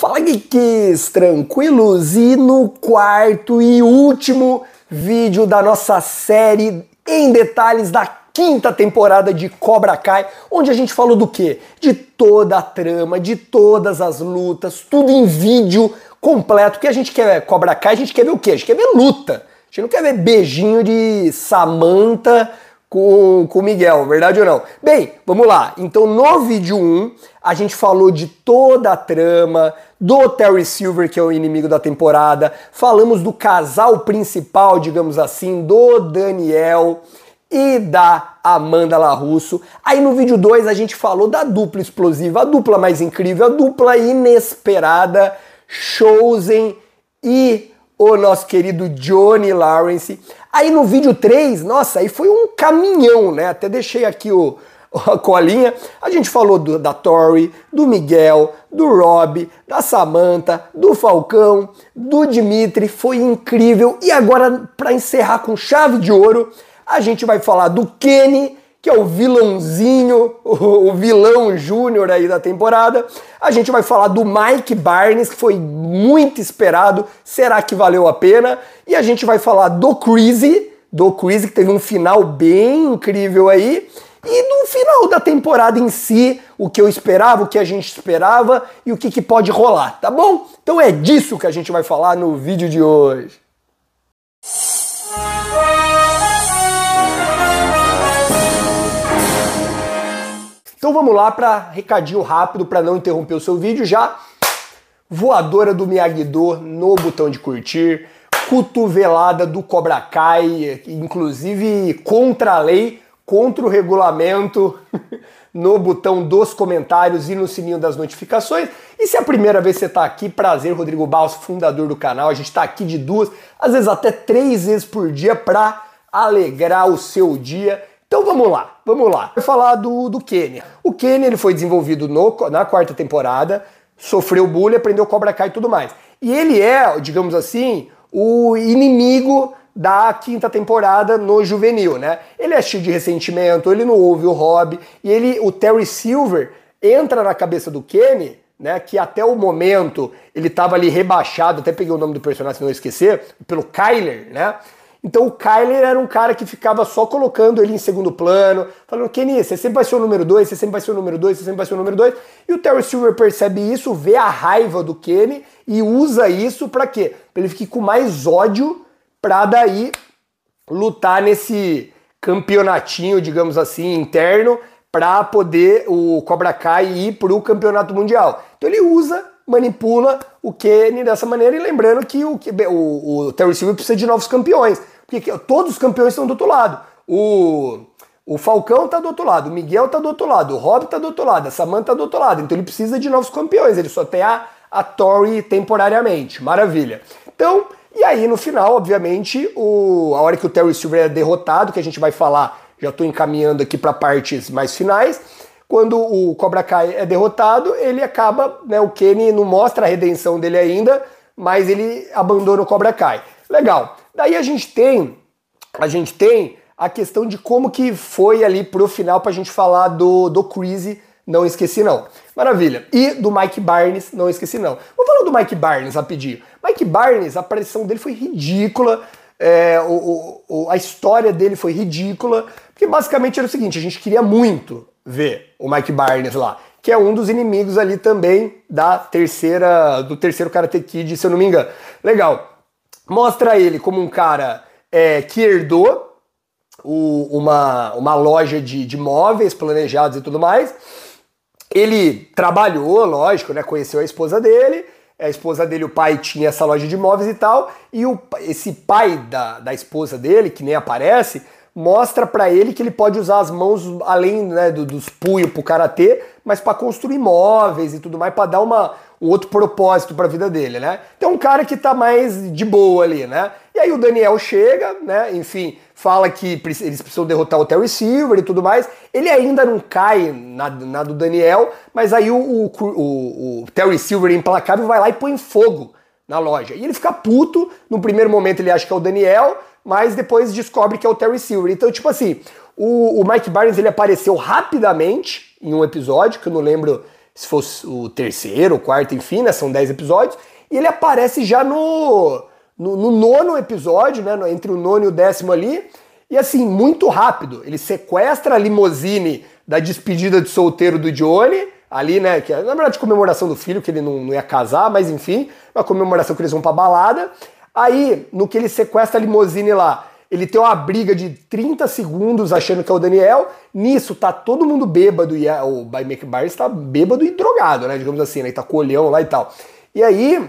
Fala geeks, tranquilos? E no quarto e último vídeo da nossa série em detalhes da quinta temporada de Cobra Kai, onde a gente falou do quê? De toda a trama, de todas as lutas, tudo em vídeo completo. O que a gente quer Cobra Kai, a gente quer ver o quê? A gente quer ver luta. A gente não quer ver beijinho de Samantha com o Miguel, verdade ou não? Bem, vamos lá. Então, no vídeo 1, a gente falou de toda a trama, do Terry Silver, que é o inimigo da temporada, falamos do casal principal, digamos assim, do Daniel e da Amanda Larusso. Aí no vídeo 2 a gente falou da dupla explosiva, a dupla mais incrível, a dupla inesperada, Chosen e o nosso querido Johnny Lawrence. Aí no vídeo 3, nossa, aí foi um caminhão, né? Até deixei aqui o, a colinha. A gente falou do, da Tori, do Miguel, do Rob, da Samantha, do Falcão, do Dimitri. Foi incrível. E agora, para encerrar com chave de ouro, a gente vai falar do Kenny que é o vilãozinho, o vilão júnior aí da temporada. A gente vai falar do Mike Barnes, que foi muito esperado, será que valeu a pena? E a gente vai falar do Crazy, do Crazy que teve um final bem incrível aí. E no final da temporada em si, o que eu esperava, o que a gente esperava e o que, que pode rolar, tá bom? Então é disso que a gente vai falar no vídeo de hoje. Então vamos lá para recadinho rápido para não interromper o seu vídeo já. Voadora do Miyagi-Do no botão de curtir, cotovelada do Cobra Kai, inclusive contra a lei, contra o regulamento, no botão dos comentários e no sininho das notificações. E se é a primeira vez que você está aqui, prazer, Rodrigo Baus, fundador do canal. A gente está aqui de duas, às vezes até três vezes por dia para alegrar o seu dia então vamos lá, vamos lá. Vou falar do, do Kenny. O Kenny ele foi desenvolvido no, na quarta temporada, sofreu bullying, aprendeu Cobra Kai e tudo mais. E ele é, digamos assim, o inimigo da quinta temporada no juvenil, né? Ele é cheio de ressentimento, ele não ouve o hobby, e ele, o Terry Silver entra na cabeça do Kenny né, que até o momento ele estava ali rebaixado, até peguei o nome do personagem, se não esquecer, pelo Kyler, né? Então o Kyler era um cara que ficava só colocando ele em segundo plano, falando, Kenny, você sempre vai ser o número dois, você sempre vai ser o número dois, você sempre vai ser o número dois. E o Terry Silver percebe isso, vê a raiva do Kenny e usa isso para quê? Pra ele ficar com mais ódio para daí lutar nesse campeonatinho, digamos assim, interno, para poder o Cobra Kai ir pro campeonato mundial. Então ele usa manipula o Kenny dessa maneira. E lembrando que o, o, o Terry Silver precisa de novos campeões. Porque todos os campeões estão do outro lado. O, o Falcão está do outro lado, o Miguel está do outro lado, o Rob está do outro lado, a Samanta está do outro lado. Então ele precisa de novos campeões, ele só tem a, a Tory temporariamente. Maravilha. Então, e aí no final, obviamente, o, a hora que o Terry Silver é derrotado, que a gente vai falar, já estou encaminhando aqui para partes mais finais, quando o Cobra Kai é derrotado, ele acaba, né, o Kenny não mostra a redenção dele ainda, mas ele abandona o Cobra Kai. Legal. Daí a gente tem, a gente tem a questão de como que foi ali pro final pra gente falar do, do crazy não esqueci não. Maravilha. E do Mike Barnes, não esqueci não. vou falar do Mike Barnes rapidinho. Mike Barnes, a aparição dele foi ridícula, é, o, o, a história dele foi ridícula, porque basicamente era o seguinte, a gente queria muito ver o Mike Barnes lá, que é um dos inimigos ali também da terceira, do terceiro Karate Kid, se eu não me engano. Legal. Mostra ele como um cara é, que herdou o, uma, uma loja de, de móveis planejados e tudo mais. Ele trabalhou, lógico, né? Conheceu a esposa dele. A esposa dele, o pai, tinha essa loja de móveis e tal. E o, esse pai da, da esposa dele, que nem aparece, mostra para ele que ele pode usar as mãos além né, do, dos punhos pro karatê, mas para construir móveis e tudo mais, para dar uma, um outro propósito para a vida dele, né? Tem um cara que está mais de boa ali, né? E aí o Daniel chega, né? Enfim, fala que eles precisam derrotar o Terry Silver e tudo mais. Ele ainda não cai na, na do Daniel, mas aí o, o, o, o Terry Silver implacável vai lá e põe fogo na loja. E ele fica puto, no primeiro momento ele acha que é o Daniel, mas depois descobre que é o Terry Silver. Então, tipo assim, o, o Mike Barnes ele apareceu rapidamente em um episódio, que eu não lembro se fosse o terceiro, o quarto, enfim, né? São dez episódios. E ele aparece já no, no, no nono episódio, né? entre o nono e o décimo ali. E assim, muito rápido. Ele sequestra a limusine da despedida de solteiro do Johnny, ali, né? Que é, na verdade, comemoração do filho, que ele não, não ia casar, mas enfim, uma comemoração que eles vão pra balada. Aí, no que ele sequestra a limusine lá, ele tem uma briga de 30 segundos achando que é o Daniel. Nisso tá todo mundo bêbado e a, é, o Mike McBarris tá bêbado e drogado, né? Digamos assim, né? Ele tá com olhão lá e tal. E aí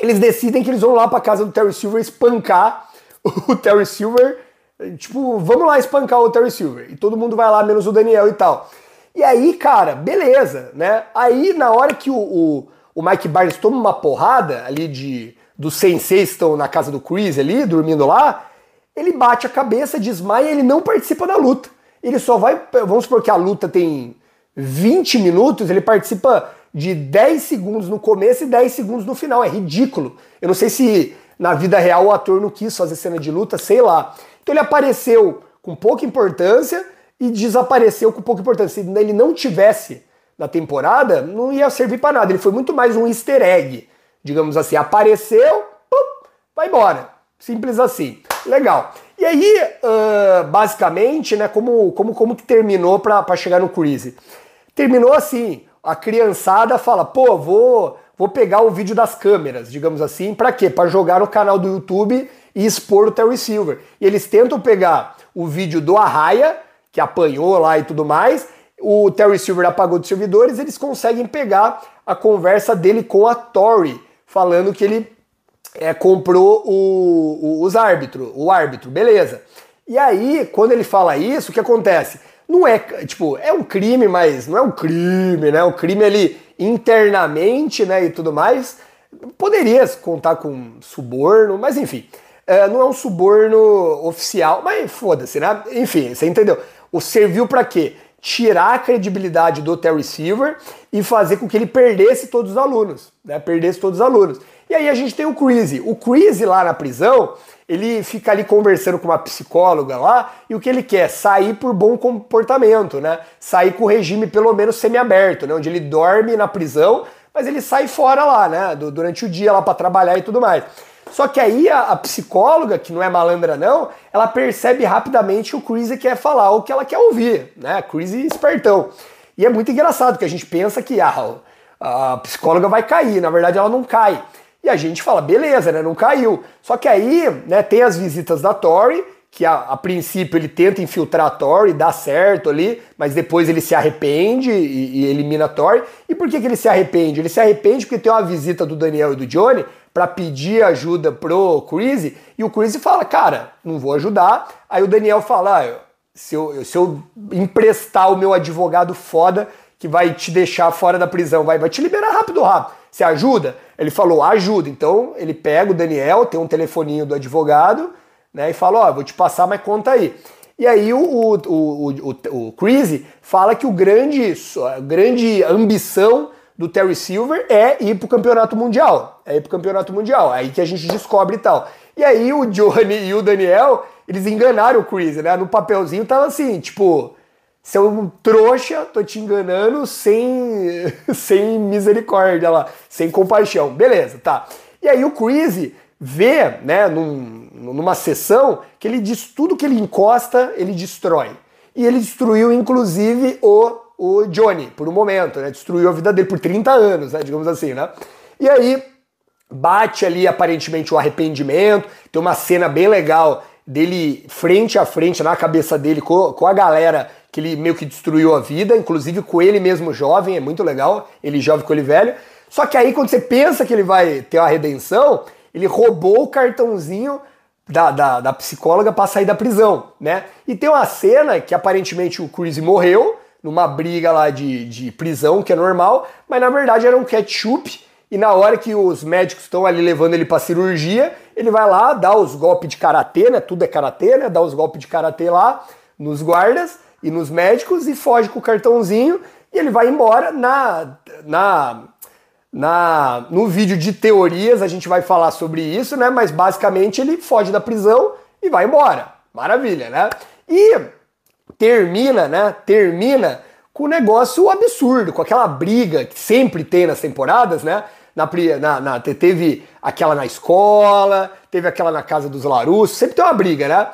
eles decidem que eles vão lá pra casa do Terry Silver espancar o Terry Silver. Tipo, vamos lá espancar o Terry Silver. E todo mundo vai lá, menos o Daniel e tal. E aí, cara, beleza, né? Aí na hora que o, o, o Mike Barnes toma uma porrada ali de dos senseis que estão na casa do Chris ali, dormindo lá, ele bate a cabeça, desmaia, ele não participa da luta. Ele só vai, vamos supor que a luta tem 20 minutos, ele participa de 10 segundos no começo e 10 segundos no final. É ridículo. Eu não sei se na vida real o ator não quis fazer cena de luta, sei lá. Então ele apareceu com pouca importância e desapareceu com pouca importância. Se ele não tivesse na temporada, não ia servir para nada. Ele foi muito mais um easter egg, digamos assim. Apareceu, pum, vai embora. Simples assim. Legal. E aí, uh, basicamente, né, como, como, como que terminou para chegar no Crazy? Terminou assim, a criançada fala, pô, vou, vou pegar o vídeo das câmeras, digamos assim, para quê? Para jogar no canal do YouTube e expor o Terry Silver. E eles tentam pegar o vídeo do Arraia, que apanhou lá e tudo mais, o Terry Silver apagou dos servidores, eles conseguem pegar a conversa dele com a Tori, falando que ele é, comprou o, o, os árbitros, o árbitro, beleza. E aí, quando ele fala isso, o que acontece? Não é, tipo, é um crime, mas não é um crime, né? O crime ali internamente, né, e tudo mais, poderia contar com suborno, mas enfim, é, não é um suborno oficial, mas foda-se, né? Enfim, você entendeu? O serviu para quê? Tirar a credibilidade do Terry Silver e fazer com que ele perdesse todos os alunos, né? Perdesse todos os alunos. E aí a gente tem o Creasy. O Creasy lá na prisão, ele fica ali conversando com uma psicóloga lá, e o que ele quer? Sair por bom comportamento, né? Sair com o regime pelo menos semiaberto, né? Onde ele dorme na prisão, mas ele sai fora lá, né? Durante o dia lá para trabalhar e tudo mais. Só que aí a, psicóloga, que não é malandra não, ela percebe rapidamente o Crazy quer falar o que ela quer ouvir, né? Crazy espertão. E é muito engraçado que a gente pensa que ah, a psicóloga vai cair, na verdade ela não cai. E a gente fala, beleza, né? Não caiu. Só que aí, né, tem as visitas da Tory, que a, a princípio ele tenta infiltrar a Tory, dá certo ali, mas depois ele se arrepende e, e, elimina a Tory. E por que, que ele se arrepende? Ele se arrepende porque tem uma visita do Daniel e do Johnny para pedir ajuda pro Chris, e o Chris fala, cara, não vou ajudar. Aí o Daniel fala, ah, se eu, se eu emprestar o meu advogado foda, que vai te deixar fora da prisão, vai, vai te liberar rápido, rápido. Você ajuda? Ele falou, ajuda. Então ele pega o Daniel, tem um telefoninho do advogado, né? E fala, ó, oh, vou te passar, mas conta aí. E aí o, o, o, o, o Crazy fala que o grande, a grande ambição do Terry Silver é ir pro campeonato mundial. É ir pro campeonato mundial. É aí que a gente descobre e tal. E aí o Johnny e o Daniel, eles enganaram o Chris, né? No papelzinho tava assim, tipo, é um trouxa, tô te enganando sem, sem misericórdia lá, sem compaixão. Beleza, tá. E aí o Creasy vê, né, num, numa sessão, que ele diz tudo que ele encosta, ele destrói. E ele destruiu, inclusive, o, o Johnny, por um momento, né? Destruiu a vida dele por 30 anos, né, digamos assim, né? E aí bate ali aparentemente o arrependimento. Tem uma cena bem legal dele frente a frente, na cabeça dele, com, com a galera que ele meio que destruiu a vida, inclusive com ele mesmo jovem, é muito legal, ele jovem com ele velho. Só que aí, quando você pensa que ele vai ter uma redenção, ele roubou o cartãozinho da, da, da psicóloga para sair da prisão, né? E tem uma cena que aparentemente o Chris morreu numa briga lá de, de prisão, que é normal, mas na verdade era um ketchup. E na hora que os médicos estão ali levando ele para cirurgia, ele vai lá, dá os golpes de karatê, né? Tudo é karatê, né? Dá os golpes de karatê lá nos guardas e nos médicos e foge com o cartãozinho e ele vai embora na na na no vídeo de teorias a gente vai falar sobre isso, né? Mas basicamente ele foge da prisão e vai embora. Maravilha, né? E termina, né? Termina com um negócio absurdo, com aquela briga que sempre tem nas temporadas, né? na, na, na, teve aquela na escola, teve aquela na casa dos Larus, sempre tem uma briga, né?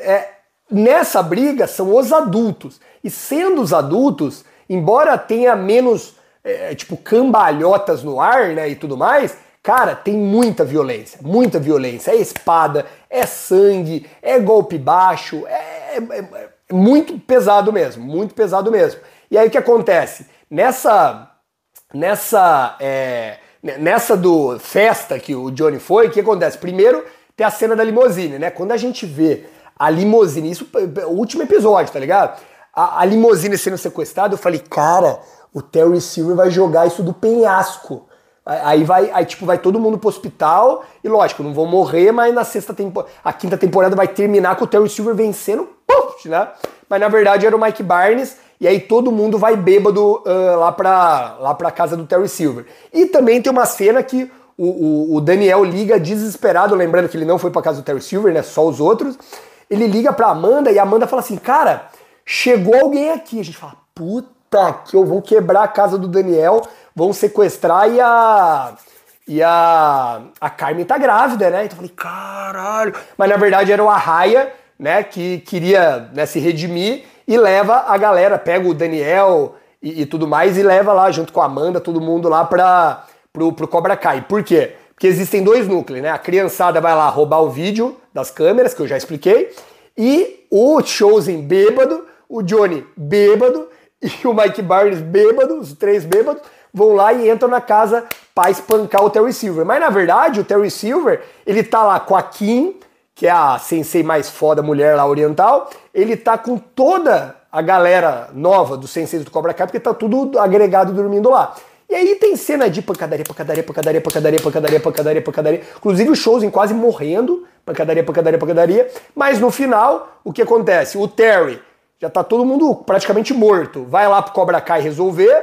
É, nessa briga são os adultos. E sendo os adultos, embora tenha menos, é, é, tipo, cambalhotas no ar, né, e tudo mais, Cara, tem muita violência, muita violência. É espada, é sangue, é golpe baixo, é, é, é, é muito pesado mesmo, muito pesado mesmo. E aí o que acontece? Nessa, nessa é, né, nessa do festa que o Johnny foi, o que acontece? Primeiro tem a cena da limusine, né? Quando a gente vê a limusine, isso é o último episódio, tá ligado? A, a limusine sendo sequestrada, eu falei, cara, o Terry Silver vai jogar isso do penhasco. Aí vai, aí tipo, vai todo mundo pro hospital e lógico, não vão morrer, mas na sexta temporada, a quinta temporada vai terminar com o Terry Silver vencendo, puf, né? Mas na verdade era o Mike Barnes e aí todo mundo vai bêbado uh, lá para lá pra casa do Terry Silver. E também tem uma cena que o, o, o Daniel liga desesperado, lembrando que ele não foi pra casa do Terry Silver, né? Só os outros. Ele liga pra Amanda e a Amanda fala assim, cara, chegou alguém aqui. A gente fala, puta que eu vou quebrar a casa do Daniel, vão sequestrar e a... E a, a Carmen tá grávida, né? Então eu falei, caralho. Mas na verdade era o Arraia, né? Que queria né, se redimir e leva a galera, pega o Daniel e, e tudo mais e leva lá junto com a Amanda, todo mundo lá para pro, pro Cobra Kai. Por quê? Porque existem dois núcleos, né? A criançada vai lá roubar o vídeo das câmeras, que eu já expliquei, e o Chosen bêbado, o Johnny bêbado e o Mike Barnes bêbado, os três bêbados, vão lá e entram na casa para espancar o Terry Silver. Mas na verdade, o Terry Silver, ele tá lá com a Kim, que é a sensei mais foda mulher lá oriental, ele tá com toda a galera nova do sensei do Cobra Kai, porque tá tudo agregado dormindo lá. E aí tem cena de pancadaria, pancadaria, pancadaria, pancadaria, pancadaria, pancadaria, pancadaria. Inclusive o shows em quase morrendo, pancadaria, pancadaria, pancadaria. Mas no final, o que acontece? O Terry já tá todo mundo praticamente morto. Vai lá pro Cobra Kai resolver.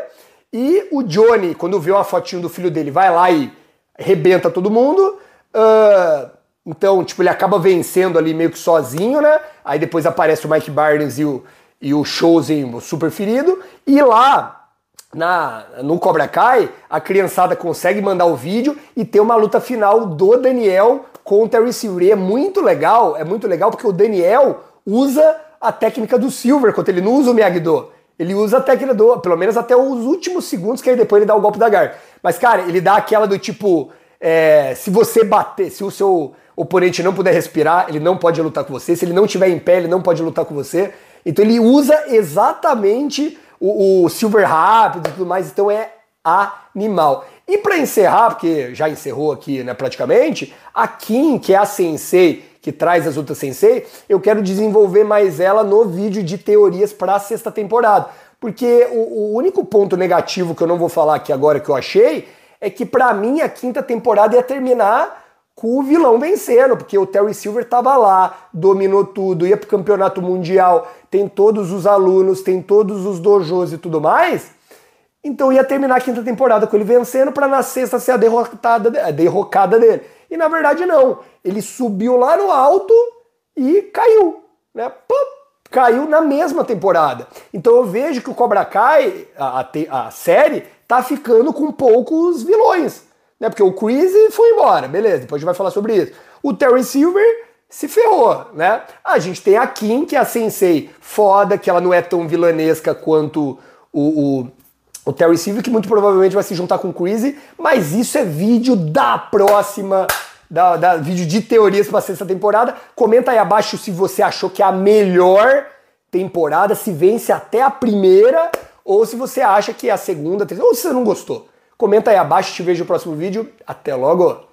E o Johnny, quando vê uma fotinho do filho dele, vai lá e rebenta todo mundo. Uh, então, tipo, ele acaba vencendo ali meio que sozinho, né? Aí depois aparece o Mike Barnes e o, e o Showzinho o super ferido. E lá, na, no Cobra Kai, a criançada consegue mandar o vídeo e ter uma luta final do Daniel com o Terry Silver. E é muito legal, é muito legal porque o Daniel usa a técnica do Silver, quando ele não usa o Miyagi-Do. Ele usa a técnica do, pelo menos até os últimos segundos, que aí depois ele dá o golpe da Gar. Mas, cara, ele dá aquela do tipo, é, se você bater, se o seu oponente não puder respirar, ele não pode lutar com você. Se ele não tiver em pé, ele não pode lutar com você. Então ele usa exatamente o, o silver rápido e tudo mais. Então é animal. E para encerrar, porque já encerrou aqui, né, praticamente, a Kim, que é a sensei que traz as lutas sensei, eu quero desenvolver mais ela no vídeo de teorias para a sexta temporada. Porque o, o único ponto negativo que eu não vou falar aqui agora que eu achei é que para mim a quinta temporada ia terminar com o vilão vencendo, porque o Terry Silver estava lá, dominou tudo, ia para o campeonato mundial, tem todos os alunos, tem todos os dojos e tudo mais. Então ia terminar a quinta temporada com ele vencendo para na sexta ser a derrotada, a derrocada dele. E na verdade não, ele subiu lá no alto e caiu, né? Pum, caiu na mesma temporada. Então eu vejo que o Cobra Kai, a, a, a série, tá ficando com poucos vilões né? Porque o Chris foi embora, beleza, depois a gente vai falar sobre isso. O Terry Silver se ferrou, né? A gente tem a Kim, que é a sensei foda, que ela não é tão vilanesca quanto o, o o Terry Silver, que muito provavelmente vai se juntar com o Crazy, mas isso é vídeo da próxima. Da, da vídeo de teorias para sexta temporada. Comenta aí abaixo se você achou que é a melhor temporada, se vence até a primeira, ou se você acha que é a segunda, terceira, ou se você não gostou. Comenta aí abaixo, te vejo no próximo vídeo. Até logo!